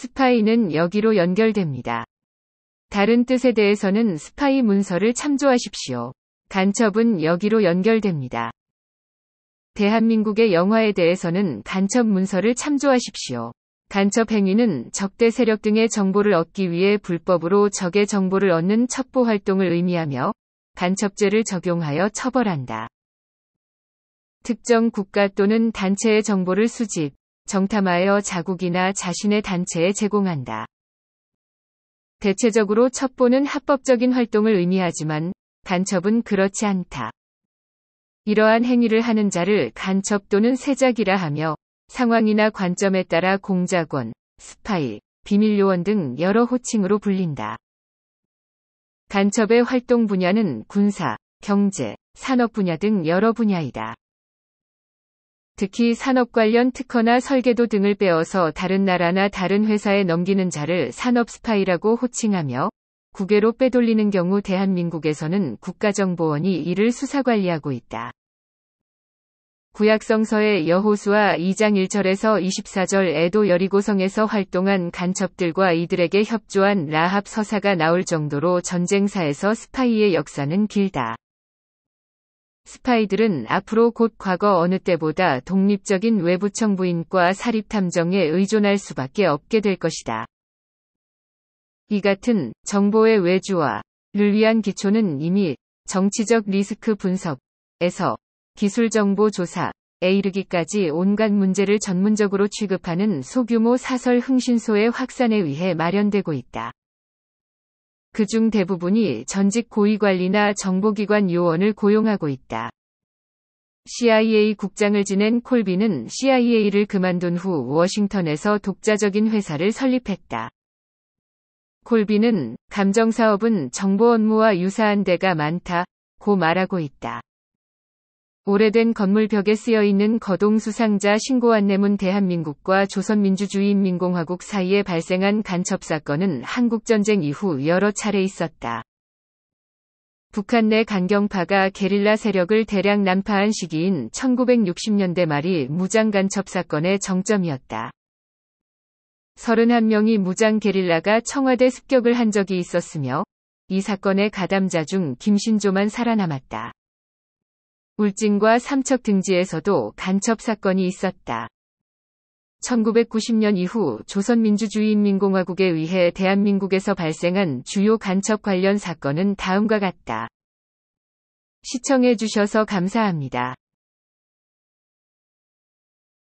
스파이는 여기로 연결됩니다. 다른 뜻에 대해서는 스파이 문서를 참조하십시오. 간첩은 여기로 연결됩니다. 대한민국의 영화에 대해서는 간첩 문서를 참조하십시오. 간첩 행위는 적대 세력 등의 정보를 얻기 위해 불법으로 적의 정보를 얻는 첩보 활동을 의미하며 간첩죄를 적용하여 처벌한다. 특정 국가 또는 단체의 정보를 수집, 정탐하여 자국이나 자신의 단체에 제공한다. 대체적으로 첩보는 합법적인 활동을 의미하지만 간첩은 그렇지 않다. 이러한 행위를 하는 자를 간첩 또는 세작이라 하며 상황이나 관점에 따라 공작원, 스파이, 비밀요원 등 여러 호칭으로 불린다. 간첩의 활동 분야는 군사, 경제, 산업 분야 등 여러 분야이다. 특히 산업 관련 특허나 설계도 등을 빼어서 다른 나라나 다른 회사에 넘기는 자를 산업 스파이라고 호칭하며 국외로 빼돌리는 경우 대한민국에서는 국가정보원이 이를 수사관리하고 있다. 구약성서의 여호수아 2장 1절에서 24절 에도 여리고성에서 활동한 간첩들과 이들에게 협조한 라합 서사가 나올 정도로 전쟁사에서 스파이의 역사는 길다. 스파이들은 앞으로 곧 과거 어느 때보다 독립적인 외부 청부인과 사립탐정에 의존할 수밖에 없게 될 것이다. 이 같은 정보의 외주화를 위한 기초는 이미 정치적 리스크 분석에서 기술 정보 조사에 이르기까지 온갖 문제를 전문적으로 취급하는 소규모 사설 흥신소의 확산에 의해 마련되고 있다. 그중 대부분이 전직 고위관리나 정보기관 요원을 고용하고 있다. CIA 국장을 지낸 콜비는 CIA를 그만둔 후 워싱턴에서 독자적인 회사를 설립했다. 콜비는 감정사업은 정보 업무와 유사한 데가 많다, 고 말하고 있다. 오래된 건물 벽에 쓰여 있는 거동 수상자 신고 안내문 대한민국과 조선민주주의인민공화국 사이에 발생한 간첩 사건은 한국전쟁 이후 여러 차례 있었다. 북한 내 강경파가 게릴라 세력을 대량 난파한 시기인 1960년대 말이 무장 간첩 사건의 정점이었다. 31명이 무장 게릴라가 청와대 습격을 한 적이 있었으며 이 사건의 가담자 중 김신조만 살아남았다. 울진과 삼척 등지에서도 간첩 사건이 있었다. 1990년 이후 조선민주주의인민공화국에 의해 대한민국에서 발생한 주요 간첩 관련 사건은 다음과 같다. 시청해주셔서 감사합니다.